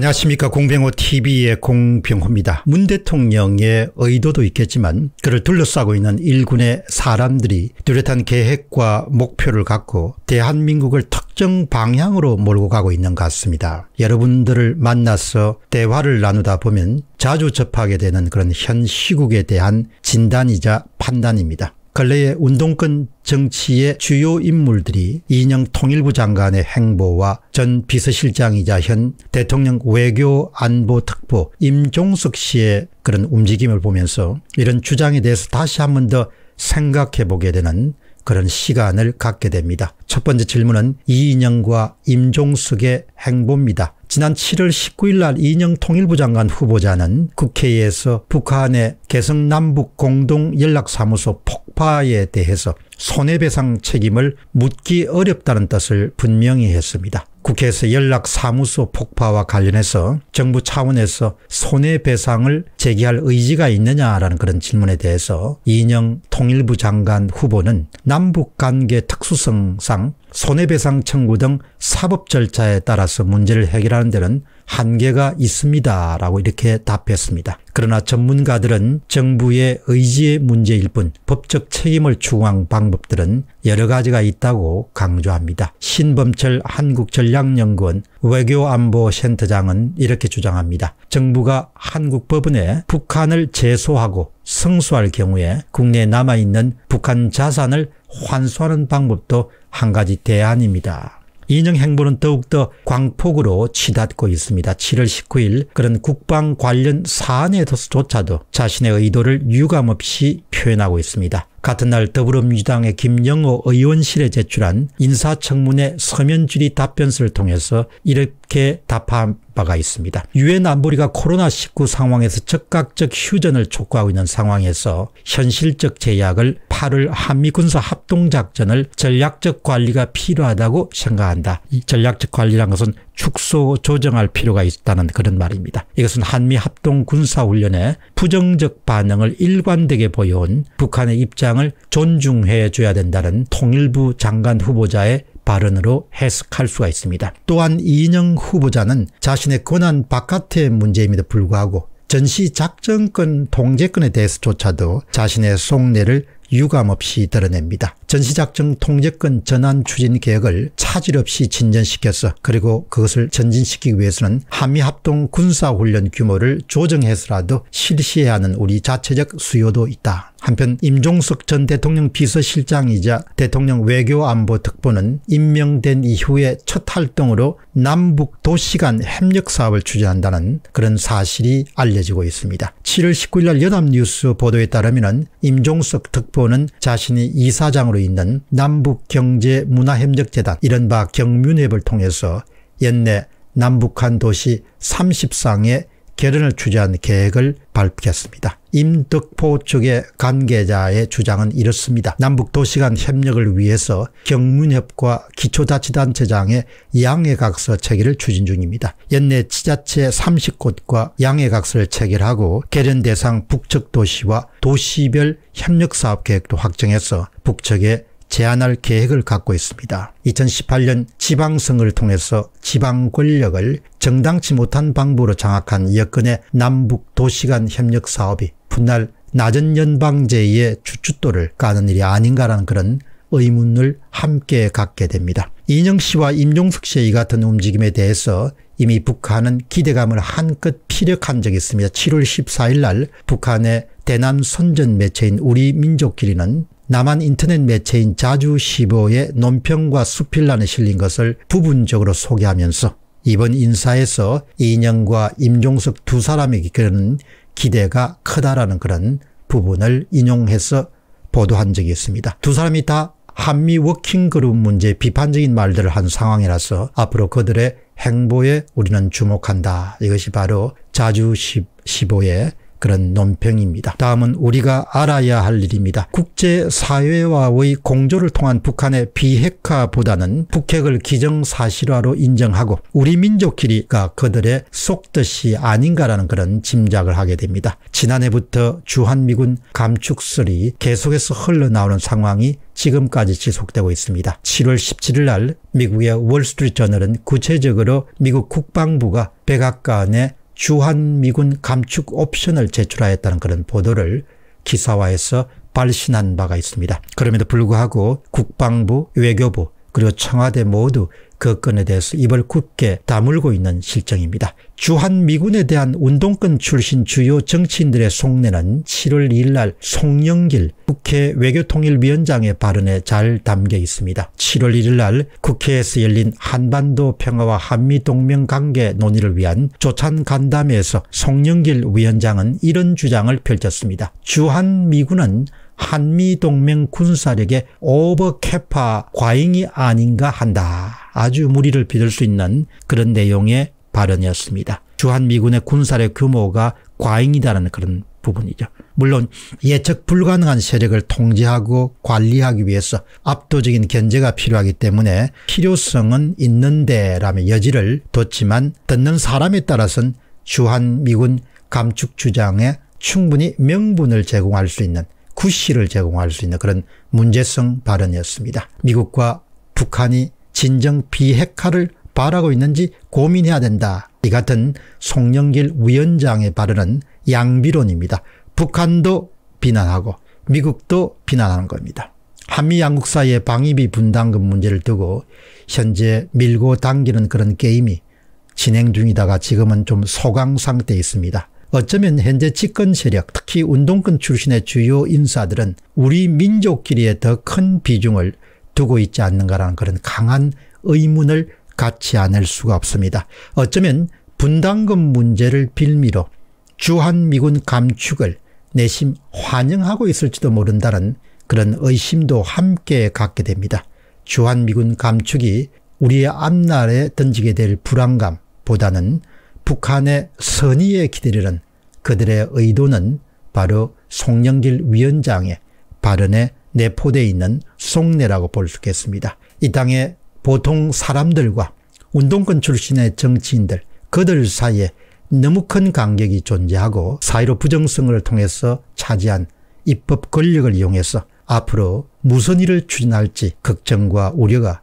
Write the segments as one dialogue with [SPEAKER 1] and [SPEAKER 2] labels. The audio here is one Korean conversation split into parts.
[SPEAKER 1] 안녕하십니까 공병호 tv의 공병호입니다. 문 대통령의 의도도 있겠지만 그를 둘러싸고 있는 일군의 사람들이 뚜렷한 계획과 목표를 갖고 대한민국을 특정 방향으로 몰고 가고 있는 것 같습니다. 여러분들을 만나서 대화를 나누다 보면 자주 접하게 되는 그런 현 시국에 대한 진단이자 판단입니다. 근래의 운동권 정치의 주요 인물들이 이영 인 통일부 장관의 행보와 전 비서실장이자 현 대통령 외교 안보 특보 임종석 씨의 그런 움직임을 보면서 이런 주장에 대해서 다시 한 번 더 생각해 보게 되는 그런 시간을 갖게 됩니다. 첫 번째 질문은 이인영과 임종석의 행보입니다. 지난 7월 19일 날 이인영 통일부 장관 후보자는 국회에서 북한의 개성남북 공동연락사무소 폭파에 대해서 손해배상 책임을 묻기 어렵다는 뜻을 분명히 했습니다. 국회에서 연락사무소 폭파와 관련해서 정부 차원에서 손해배상을 제기할 의지가 있느냐라는 그런 질문에 대해서 이영 통일부 장관 후보는 남북관계 특수성상 손해배상 청구 등 사법 절차에 따라서 문제를 해결하는 데는 한계가 있습니다. 라고 이렇게 답했습니다. 그러나 전문가들은 정부의 의지의 문제일 뿐 법적 책임을 추궁한 방법들은 여러 가지가 있다고 강조합니다. 신범철 한국전략연구원 외교안보센터장은 이렇게 주장합니다. 정부가 한국법원에 북한을 제소하고 승소할 경우에 국내에 남아있는 북한 자산을 환수하는 방법도 한 가지 대안입니다. 인형 행보는 더욱더 광폭으로 치닫고 있습니다. 7월 19일 그런 국방 관련 사안에서조차도 자신의 의도를 유감없이 표현하고 있습니다. 같은 날 더불어민주당의 김영호 의원실에 제출한 인사청문회 서면 질의 답변서를 통해서 이렇게 답한 바가 있습니다. 유엔 안보리가 코로나19 상황에서 적각적 휴전을 촉구하고 있는 상황에서 현실적 제약을 8월 한미 군사 합동작전을 전략적 관리가 필요하다고 생각한다. 이 전략적 관리란 것은 축소 조정할 필요가 있다는 그런 말입니다. 이것은 한미 합동 군사훈련에 부정적 반응을 일관되게 보여온 북한의 입장을 존중해 줘야 된다는 통일부 장관 후보자의 발언으로 해석할 수가 있습니다. 또한 이인영 후보자는 자신의 권한 바깥의 문제임에도 불구하고 전시 작전권 통제권에 대해서조차도 자신의 속내를 유감없이 드러냅니다. 전시작전 통제권 전환 추진 계획을 차질 없이 진전시켜서 그리고 그것을 전진시키기 위해서는 한미합동 군사훈련 규모를 조정해서라도 실시해야 하는 우리 자체적 수요도 있다. 한편 임종석 전 대통령 비서실장이자 대통령 외교안보 특보는 임명된 이후에 첫 활동으로 남북 도시 간 협력 사업을 추진한다는 그런 사실이 알려지고 있습니다. 7월 19일 날 연합뉴스 보도에 따르면 임종석 특보는 자신이 이사장으로 있는 남북경제문화협력재단 이른바 경문협을 통해서 연내 남북한 도시 3 0상의 결연을 추진한 계획을 밝혔습니다. 임덕포 측의 관계자의 주장은 이렇습니다. 남북 도시간 협력을 위해서 경문협과 기초자치단체장의 양해각서 체결을 추진 중입니다. 연내 지자체 30곳과 양해각서를 체결하고 개련 대상 북측 도시와 도시별 협력사업 계획도 확정해서 북측의 제안할 계획을 갖고 있습니다. 2018년 지방선거를 통해서 지방 권력을 정당치 못한 방법으로 장악한 여건의 남북 도시간 협력 사업이 분날 낮은 연방제의 주춧돌을 까는 일이 아닌가라는 그런 의문을 함께 갖게 됩니다. 이영 씨와 임종석 씨의 이 같은 움직임에 대해서 이미 북한은 기대감을 한껏 피력한 적이 있습니다. 7월 14일 날 북한의 대남 선전 매체인 우리 민족끼리는 남한 인터넷 매체인 자주시보의 논평과 수필란에 실린 것을 부분적으로 소개하면서 이번 인사에서 이인영과 임종석 두 사람에게 그런 기대가 크다라는 그런 부분을 인용해서 보도한 적이 있습니다. 두 사람이 다 한미 워킹그룹 문제에 비판적인 말들을 한 상황이라서 앞으로 그들의 행보에 우리는 주목한다. 이것이 바로 자주 15의 그런 논평입니다. 다음은 우리가 알아야 할 일입니다. 국제사회와의 공조를 통한 북한의 비핵화보다는 북핵을 기정사실화로 인정하고 우리 민족끼리가 그들의 속뜻이 아닌가라는 그런 짐작을 하게 됩니다. 지난해부터 주한미군 감축설이 계속해서 흘러나오는 상황이 지금까지 지속되고 있습니다. 7월 17일 날 미국의 월스트리트 저널은 구체적으로 미국 국방부가 백악관에 주한미군 감축 옵션을 제출하였다는 그런 보도를 기사화해서 발신한 바가 있습니다. 그럼에도 불구하고 국방부, 외교부 그리고 청와대 모두 그 건에 대해서 입을 굳게 다물고 있는 실정입니다. 주한미군에 대한 운동권 출신 주요 정치인들의 속내는 7월 2일 날 송영길 국회 외교통일위원장의 발언에 잘 담겨 있습니다. 7월 1일 날 국회에서 열린 한반도 평화와 한미동맹 관계 논의를 위한 조찬 간담회에서 송영길 위원장은 이런 주장을 펼쳤습니다. 주한미군은 한미동맹 군사력의 오버캐파 과잉이 아닌가 한다. 아주 무리를 빚을 수 있는 그런 내용의 발언이었습니다. 주한미군의 군사력 규모가 과잉이다라는 그런 부분이죠. 물론 예측 불가능한 세력을 통제하고 관리하기 위해서 압도적인 견제가 필요하기 때문에 필요성은 있는데라며 여지를 뒀지만 듣는 사람에 따라서는 주한미군 감축 주장에 충분히 명분을 제공할 수 있는 구실을 제공할 수 있는 그런 문제성 발언이었습니다. 미국과 북한이 진정 비핵화를 바라고 있는지 고민해야 된다. 이 같은 송영길 위원장의 발언은 양비론입니다. 북한도 비난하고 미국도 비난하는 겁니다. 한미 양국 사이의 방위비 분담금 문제를 두고 현재 밀고 당기는 그런 게임이 진행 중이다가 지금은 좀 소강 상태에 있습니다. 어쩌면 현재 집권 세력 특히 운동권 출신의 주요 인사들은 우리 민족끼리에더 큰 비중을 두고 있지 않는가라는 그런 강한 의문을 갖지 않을 수가 없습니다. 어쩌면 분담금 문제를 빌미로 주한미군 감축을 내심 환영하고 있을지도 모른다는 그런 의심도 함께 갖게 됩니다. 주한미군 감축이 우리의 앞날에 던지게 될 불안감보다는 북한의 선의에 기대려는 그들의 의도는 바로 송영길 위원장의 발언에 내포되어 있는 속내라고 볼 수 있겠습니다. 이 땅의 보통 사람들과 운동권 출신의 정치인들 그들 사이에 너무 큰 간격이 존재하고 사회로 부정성을 통해서 차지한 입법 권력을 이용해서 앞으로 무슨 일을 추진할지 걱정과 우려가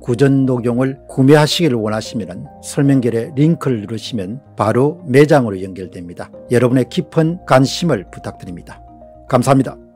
[SPEAKER 1] 구전 녹용을 구매하시길 원하시면 설명글에 링크를 누르시면 바로 매장으로 연결됩니다. 여러분의 깊은 관심을 부탁드립니다. 감사합니다.